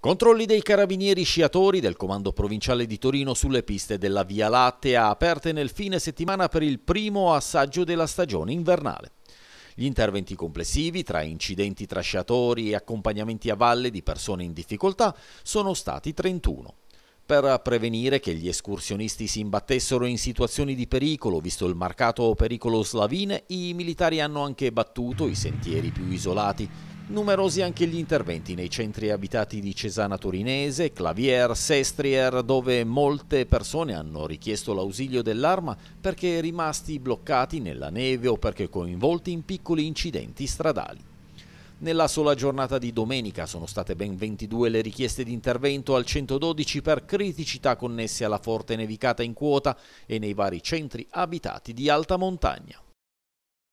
Controlli dei carabinieri sciatori del Comando Provinciale di Torino sulle piste della Via Lattea aperte nel fine settimana per il primo assaggio della stagione invernale. Gli interventi complessivi, tra incidenti tra sciatori e accompagnamenti a valle di persone in difficoltà, sono stati 31 per prevenire che gli escursionisti si imbattessero in situazioni di pericolo, visto il marcato pericolo slavine, i militari hanno anche battuto i sentieri più isolati Numerosi anche gli interventi nei centri abitati di Cesana Torinese, Clavier, Sestrier, dove molte persone hanno richiesto l'ausilio dell'arma perché rimasti bloccati nella neve o perché coinvolti in piccoli incidenti stradali. Nella sola giornata di domenica sono state ben 22 le richieste di intervento al 112 per criticità connesse alla forte nevicata in quota e nei vari centri abitati di alta montagna.